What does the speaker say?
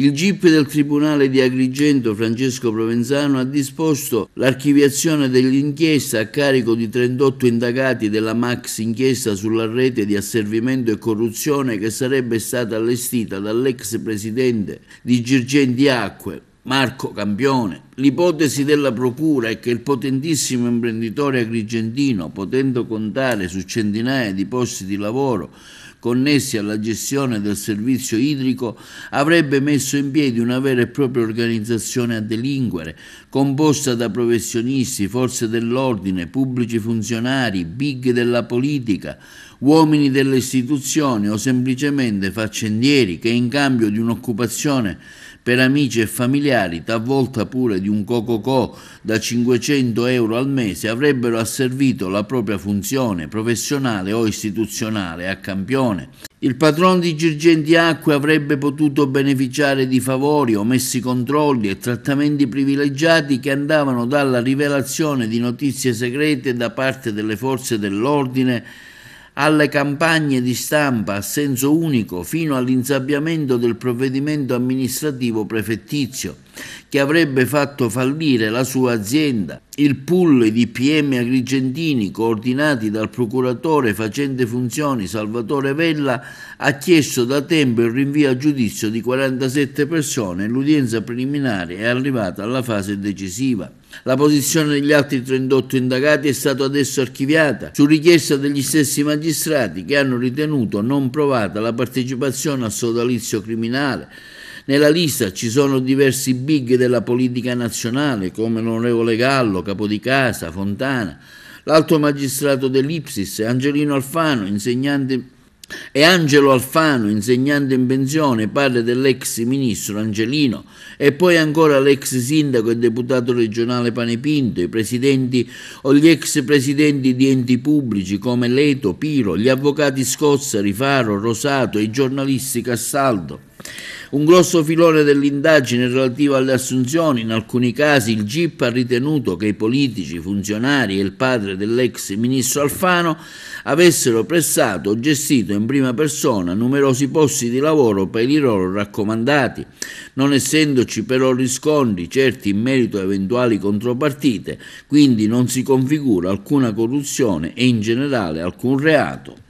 Il GIP del Tribunale di Agrigento Francesco Provenzano ha disposto l'archiviazione dell'inchiesta a carico di 38 indagati della Max inchiesta sulla rete di asservimento e corruzione che sarebbe stata allestita dall'ex presidente di Girgenti Acque, Marco Campione. L'ipotesi della procura è che il potentissimo imprenditore agrigentino, potendo contare su centinaia di posti di lavoro, connessi alla gestione del servizio idrico avrebbe messo in piedi una vera e propria organizzazione a delinquere, composta da professionisti, forze dell'ordine, pubblici funzionari, big della politica, uomini delle istituzioni o semplicemente faccendieri che in cambio di un'occupazione per amici e familiari, talvolta pure di un cococò da 500 euro al mese, avrebbero asservito la propria funzione professionale o istituzionale a campione. Il padron di Girgenti Acque avrebbe potuto beneficiare di favori, omessi controlli e trattamenti privilegiati che andavano dalla rivelazione di notizie segrete da parte delle forze dell'ordine alle campagne di stampa a senso unico fino all'insabbiamento del provvedimento amministrativo prefettizio che avrebbe fatto fallire la sua azienda. Il pool di PM agrigentini coordinati dal procuratore facente funzioni Salvatore Vella ha chiesto da tempo il rinvio a giudizio di 47 persone e l'udienza preliminare è arrivata alla fase decisiva. La posizione degli altri 38 indagati è stata adesso archiviata su richiesta degli stessi magistrati che hanno ritenuto non provata la partecipazione al sodalizio criminale. Nella lista ci sono diversi big della politica nazionale come l'onorevole Gallo, capo di casa, Fontana, l'alto magistrato dell'Ipsis, Angelino Alfano, insegnante e Angelo Alfano, insegnante in pensione, padre dell'ex ministro Angelino, e poi ancora l'ex sindaco e deputato regionale Panepinto, i presidenti o gli ex presidenti di enti pubblici come Leto, Piro, gli avvocati Scozza, Rifaro, Rosato e i giornalisti Cassaldo. Un grosso filone dell'indagine relativo alle assunzioni, in alcuni casi il GIP ha ritenuto che i politici, funzionari e il padre dell'ex ministro Alfano avessero prestato o gestito in prima persona numerosi posti di lavoro per i loro raccomandati, non essendoci però riscontri certi in merito a eventuali contropartite, quindi non si configura alcuna corruzione e in generale alcun reato.